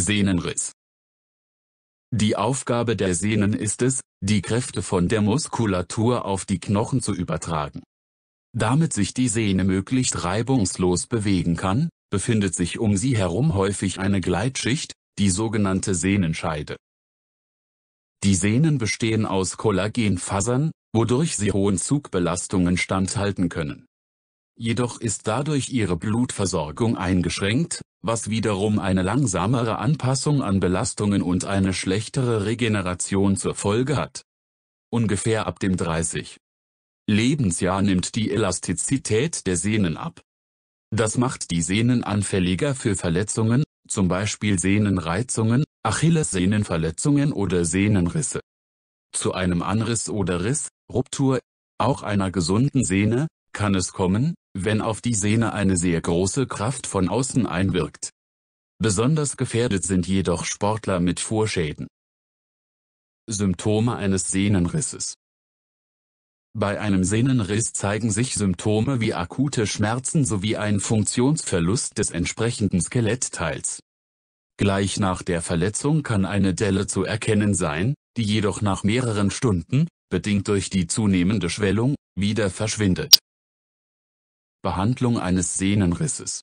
Sehnenriss. Die Aufgabe der Sehnen ist es, die Kräfte von der Muskulatur auf die Knochen zu übertragen. Damit sich die Sehne möglichst reibungslos bewegen kann, befindet sich um sie herum häufig eine Gleitschicht, die sogenannte Sehnenscheide. Die Sehnen bestehen aus Kollagenfasern, wodurch sie hohen Zugbelastungen standhalten können jedoch ist dadurch ihre Blutversorgung eingeschränkt, was wiederum eine langsamere Anpassung an Belastungen und eine schlechtere Regeneration zur Folge hat. Ungefähr ab dem 30. Lebensjahr nimmt die Elastizität der Sehnen ab. Das macht die Sehnen anfälliger für Verletzungen, zum Beispiel Sehnenreizungen, Achillessehnenverletzungen oder Sehnenrisse. Zu einem Anriss oder Riss, Ruptur, auch einer gesunden Sehne, kann es kommen, wenn auf die Sehne eine sehr große Kraft von außen einwirkt. Besonders gefährdet sind jedoch Sportler mit Vorschäden. Symptome eines Sehnenrisses Bei einem Sehnenriss zeigen sich Symptome wie akute Schmerzen sowie ein Funktionsverlust des entsprechenden Skelettteils. Gleich nach der Verletzung kann eine Delle zu erkennen sein, die jedoch nach mehreren Stunden, bedingt durch die zunehmende Schwellung, wieder verschwindet. Behandlung eines Sehnenrisses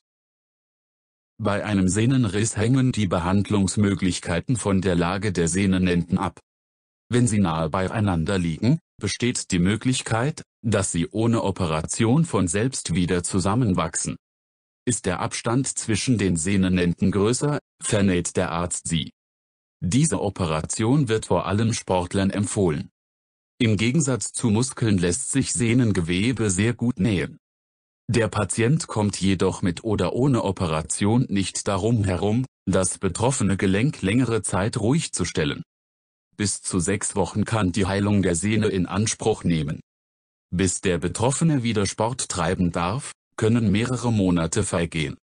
Bei einem Sehnenriss hängen die Behandlungsmöglichkeiten von der Lage der Sehnenenden ab. Wenn sie nahe beieinander liegen, besteht die Möglichkeit, dass sie ohne Operation von selbst wieder zusammenwachsen. Ist der Abstand zwischen den Sehnenenden größer, vernäht der Arzt sie. Diese Operation wird vor allem Sportlern empfohlen. Im Gegensatz zu Muskeln lässt sich Sehnengewebe sehr gut nähen. Der Patient kommt jedoch mit oder ohne Operation nicht darum herum, das betroffene Gelenk längere Zeit ruhig zu stellen. Bis zu sechs Wochen kann die Heilung der Sehne in Anspruch nehmen. Bis der Betroffene wieder Sport treiben darf, können mehrere Monate vergehen.